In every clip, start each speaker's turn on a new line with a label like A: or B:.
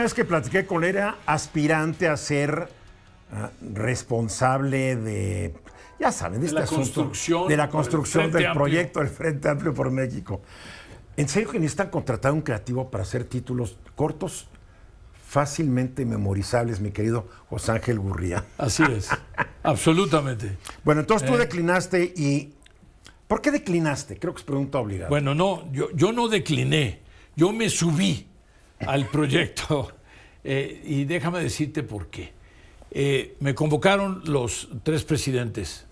A: vez que platiqué con él era aspirante a ser ah, responsable de, ya saben, de, este la construcción, de la construcción del proyecto del Frente Amplio por México. ¿En serio que necesitan contratar un creativo para hacer títulos cortos, fácilmente memorizables, mi querido José Ángel Gurría? Así es,
B: absolutamente. Bueno, entonces tú eh.
A: declinaste y... ¿Por qué declinaste? Creo que es pregunta
B: obligada. Bueno, no, yo no decliné, yo me subí al proyecto. Eh, y déjame decirte por qué. Eh, me convocaron los tres presidentes.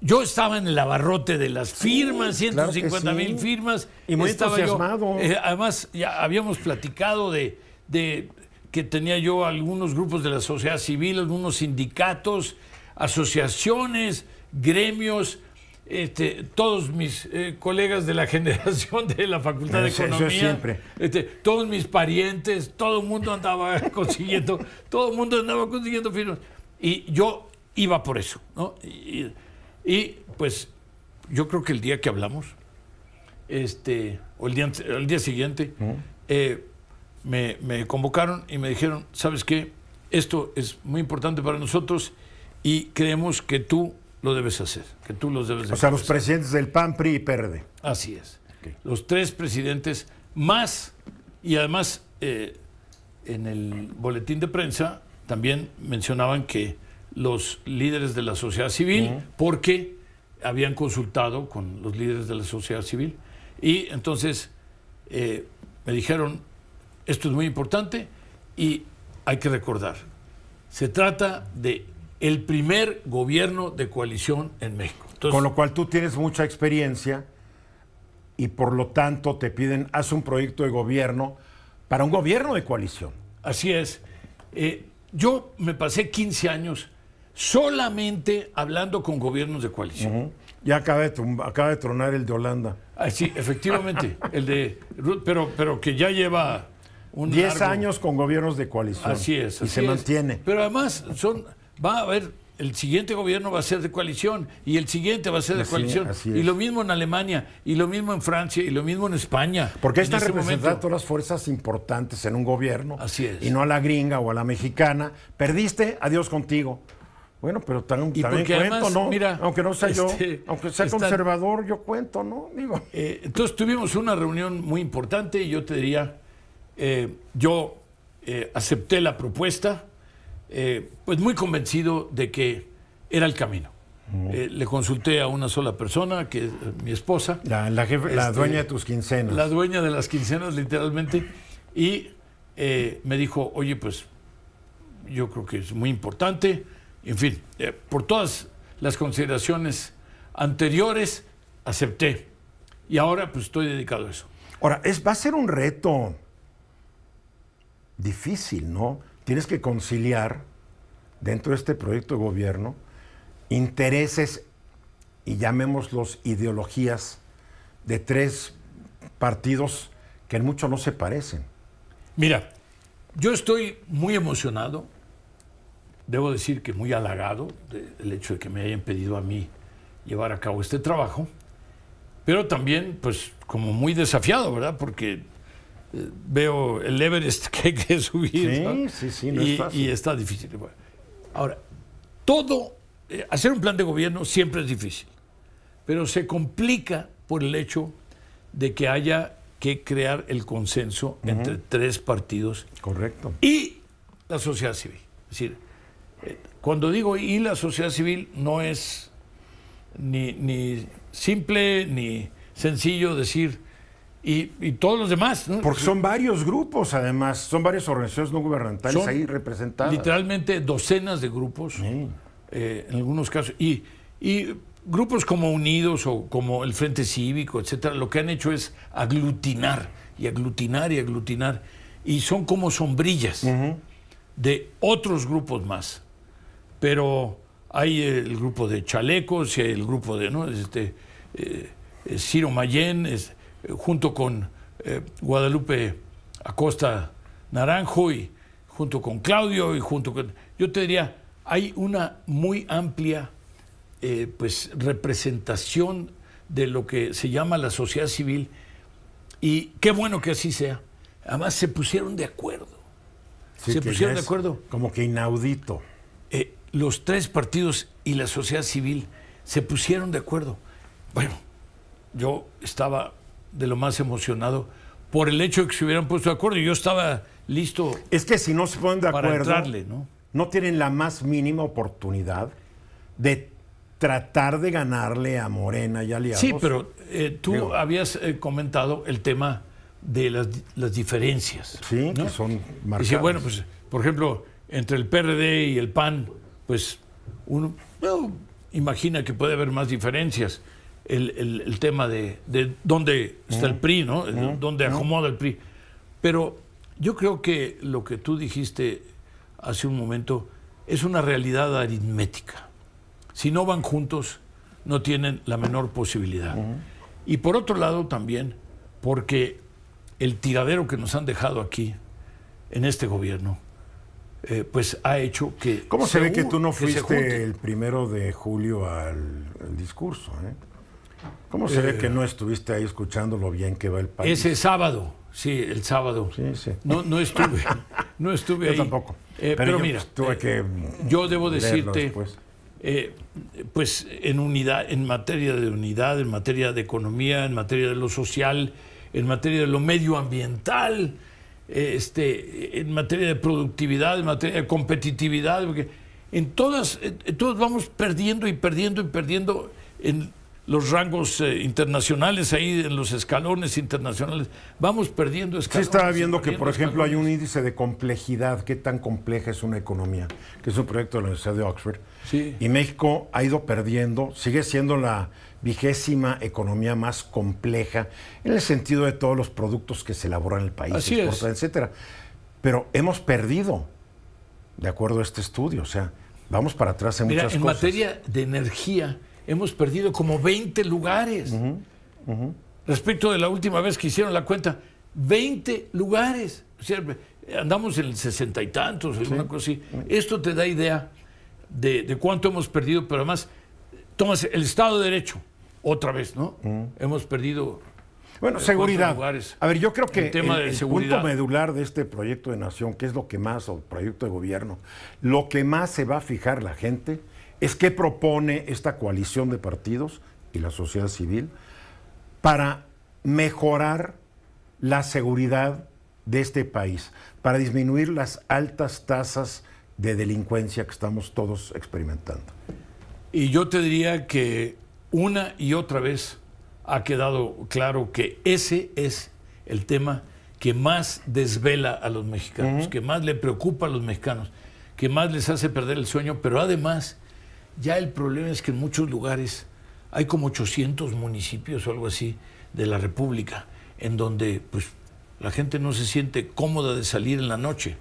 B: Yo estaba en el abarrote de las firmas, 150 mil firmas. Y me estaba eh, además, ya habíamos platicado de, de, que tenía yo algunos grupos de la sociedad civil, algunos sindicatos, asociaciones, gremios, este, todos mis eh, colegas de la generación de la Facultad de Economía, este, todos mis parientes, todo el mundo andaba consiguiendo, todo el mundo andaba consiguiendo firmas. Y yo iba por eso, Y, pues yo creo que el día que hablamos, este, o el día, el día siguiente, eh, me, me convocaron y me dijeron, ¿sabes qué? Esto es muy importante para nosotros y creemos que tú lo debes hacer, que tú los debes hacer. O sea, los
A: presidentes del PAN, PRI y PRD.
B: Así es. Los tres presidentes más, y además eh, en el boletín de prensa también mencionaban que los líderes de la sociedad civil, porque habían consultado con los líderes de la sociedad civil, y entonces eh, me dijeron, esto es muy importante y hay que recordar, se trata de el primer gobierno de coalición en México. Con lo cual tú tienes mucha experiencia
A: y por lo tanto te piden, haz un proyecto de gobierno para un gobierno de coalición.
B: Así es. Eh, yo me pasé 15 años solamente hablando con gobiernos de coalición.
A: Ya acaba de, acaba de, tronar el de Holanda.
B: Ah, sí, efectivamente, el de pero, pero que ya lleva un 10 años con
A: gobiernos de coalición. Así es. y se mantiene.
B: Pero además son va a ver, el siguiente gobierno va a ser de coalición y el siguiente va a ser de coalición. Y lo mismo en Alemania, y lo mismo en Francia, y lo mismo en España. Porque están este representando
A: todas las fuerzas importantes en un gobierno. Así Y no a la gringa o a la mexicana. Perdiste, adiós contigo. Bueno, pero tan, y también cuento, ¿no? Mira, aunque no sea yo, este, aunque sea conservador, yo cuento, ¿no?
B: Eh, entonces tuvimos una reunión muy importante y yo te diría, eh, yo eh, acepté la propuesta, eh, pues muy convencido de que era el camino. Eh, le consulté a una sola persona, que es eh, mi esposa. La, este, dueña de tus quincenas. La dueña de las quincenas, literalmente. Y me dijo, oye, pues yo creo que es muy importante. En fin, por todas las consideraciones anteriores, acepté. Y ahora pues estoy dedicado a eso. Ahora, es, va a ser un reto
A: difícil, ¿no? tienes que conciliar dentro de este proyecto de gobierno intereses y llamémoslos ideologías de tres partidos que en mucho no se parecen.
B: Mira, yo estoy muy emocionado, debo decir que muy halagado del hecho de que me hayan pedido a mí llevar a cabo este trabajo, pero también pues como muy desafiado, ¿verdad? Porque veo el Everest que hay que subir. Sí, sí, sí, y, está difícil. ahora, todo, eh, hacer un plan de gobierno siempre es difícil, pero se complica por el hecho de que haya que crear el consenso entre tres partidos. Correcto. Y la sociedad civil. Es decir, eh, cuando digo y la sociedad civil no es ni, ni simple ni sencillo decir y, todos los demás. ¿no? Porque son varios grupos, además, son varias organizaciones no gubernamentales ahí representadas. Literalmente docenas de grupos, eh, en algunos casos. Y, y grupos como Unidos o como el Frente Cívico, etcétera, lo que han hecho es aglutinar y aglutinar y aglutinar. Y son como sombrillas de otros grupos más. Pero hay el grupo de chalecos, y el grupo de. ¿no? Este, eh, eh, Ciro Mayén. Eh, junto con eh, Guadalupe Acosta Naranjo y junto con Claudio y junto con... Yo te diría, hay una muy amplia eh, pues, representación de lo que se llama la sociedad civil y qué bueno que así sea. Además se pusieron de acuerdo. se pusieron de acuerdo. Como que inaudito. los tres partidos y la sociedad civil se pusieron de acuerdo. Bueno, yo estaba de lo más emocionado por el hecho de que se hubieran puesto de acuerdo. y Yo estaba listo. Es que si no se ponen de acuerdo, para entrarle, ¿no?
A: no tienen la más mínima oportunidad de tratar de ganarle a Morena y aliados. Sí, pero
B: eh, tú habías eh, comentado el tema de las, las diferencias. Sí, ¿no? que son marcadas. bueno, pues, por ejemplo, entre el PRD y el PAN, pues uno imagina que puede haber más diferencias el, el, tema de, de, dónde está el mm. PRI, ¿no? Mm. Dónde mm. acomoda el PRI. Pero yo creo que lo que tú dijiste hace un momento es una realidad aritmética. Si no van juntos, no tienen la menor posibilidad. Y por otro lado también, porque el tiradero que nos han dejado aquí, en este gobierno, eh, pues ha hecho que... ¿Cómo se ve que tú no fuiste el
A: primero de julio al, discurso? Eh? ¿Cómo se ve eh, que no estuviste ahí escuchando lo bien que va el país?
B: Ese sábado, sí, el sábado. Sí, sí. No, no estuve, no estuve yo Tampoco. Eh, pero, mira, eh, que yo debo decirte, pues en unidad, en materia de unidad, en materia de economía, en materia de lo social, en materia de lo medioambiental, este, en materia de productividad, en materia de competitividad, porque en todas, todos vamos perdiendo y perdiendo y perdiendo en los rangos eh, internacionales ahí en los escalones internacionales. Vamos perdiendo escalones. Sí, estaba viendo que, por ejemplo, hay
A: un índice de complejidad, qué tan compleja es una economía, que es un proyecto de la Universidad de Oxford. Y México ha ido perdiendo, sigue siendo la vigésima economía más compleja en el sentido de todos los productos que se elaboran en el país, etcétera. Pero hemos perdido, de acuerdo a este estudio, o sea, vamos para atrás en muchas cosas. En materia
B: de energía, hemos perdido como 20 lugares. Respecto de la última vez que hicieron la cuenta, 20 lugares. andamos en el sesenta y tantos, alguna cosa así. Esto te da idea de, cuánto hemos perdido, pero además, tomas el Estado de Derecho, otra vez, ¿no? Hemos perdido.
A: Bueno, eh, seguridad. A ver, yo creo que el, tema punto medular de este proyecto de nación, que es lo que más, o proyecto de gobierno, lo que más se va a fijar la gente, es qué propone esta coalición de partidos y la sociedad civil para mejorar la seguridad de este país, para disminuir las altas tasas de delincuencia que estamos todos experimentando.
B: Y yo te diría que una y otra vez ha quedado claro que ese es el tema que más desvela a los mexicanos, que más le preocupa a los mexicanos, que más les hace perder el sueño, pero además ya el problema es que en muchos lugares hay como 800 municipios o algo así de la República, en donde pues, la gente no se siente cómoda de salir en la noche.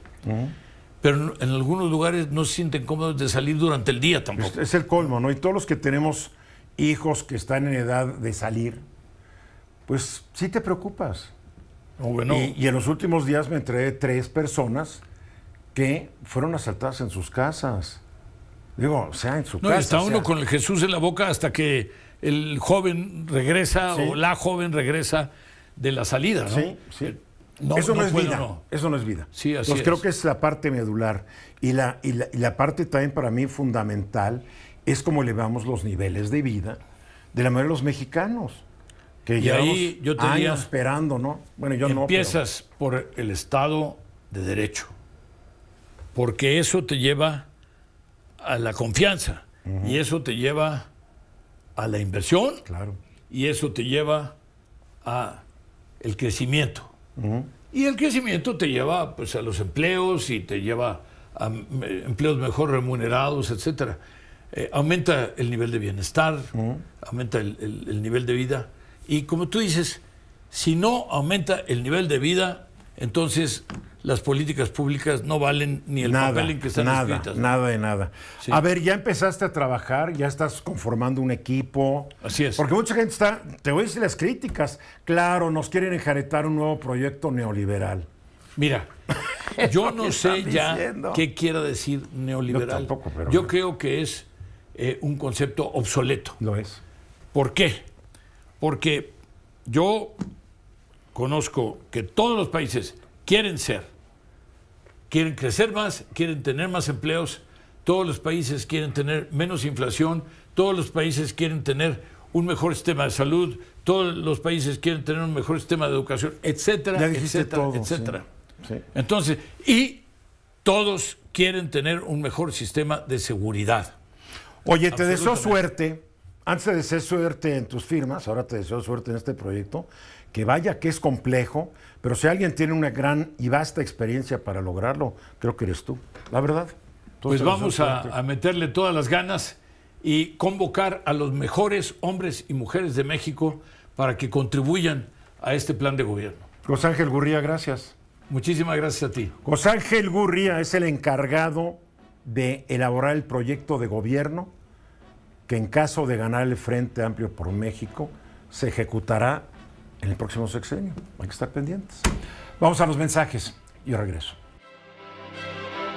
B: Pero en algunos lugares no se sienten cómodos de salir durante el día tampoco. Es, el colmo,
A: ¿no? Y todos los que tenemos hijos que están en edad de salir, pues sí te preocupas. y, y, en los últimos días me entregué tres personas que fueron asaltadas en sus casas. Digo, o sea, en su casa. No, está uno
B: con el Jesús en la boca hasta que el joven regresa o la joven regresa de la salida, ¿no? Sí, sí. Eh, eso no, es vida. Eso no es vida. Sí, así pues creo que
A: es la parte medular. Y la, la, parte también para mí fundamental es cómo elevamos los niveles de vida de la manera de los mexicanos.
B: Que ya ahí yo años
A: esperando, ¿no? Bueno, yo empiezas no. Empiezas
B: por el Estado de Derecho. Porque eso te lleva a la confianza. Y eso te lleva a la inversión. Claro. Y eso te lleva a el crecimiento. Y el crecimiento te lleva pues, a los empleos y te lleva a mm, eh, empleos mejor remunerados, etcétera. Eh, aumenta el nivel de bienestar, aumenta el, nivel de vida. Y como tú dices, si no aumenta el nivel de vida, entonces las políticas públicas no valen ni el nada, que están nada, escritas. Nada de nada. A ver,
A: ya empezaste a trabajar, ya estás conformando un equipo. Así es. Porque mucha gente está, te voy a decir las críticas, claro, nos quieren enjaretar un nuevo proyecto neoliberal.
B: Mira, yo no sé ya qué quiera decir neoliberal. Yo, creo que es eh, un concepto obsoleto. Lo es. ¿Por qué? Porque yo conozco que todos los países quieren ser, quieren crecer más, quieren tener más empleos, todos los países quieren tener menos inflación, todos los países quieren tener un mejor sistema de salud, todos los países quieren tener un mejor sistema de educación, etcétera, etcétera, etcétera. Entonces, y todos quieren tener un mejor sistema de seguridad. Oye, te deseo suerte
A: antes de suerte en tus firmas, ahora te deseo suerte en este proyecto, que vaya que es complejo, pero si alguien tiene una gran y vasta experiencia para lograrlo, creo que eres tú, la verdad. pues vamos a,
B: a, meterle todas las ganas y convocar a los mejores hombres y mujeres de México para que contribuyan a este plan de gobierno. José Ángel Gurría, gracias. Muchísimas gracias a ti. José Ángel
A: Gurría es el encargado de elaborar el proyecto de gobierno que en caso de ganar el Frente Amplio por México, se ejecutará en el
B: próximo sexenio. Hay que estar pendientes. Vamos a los mensajes y regreso.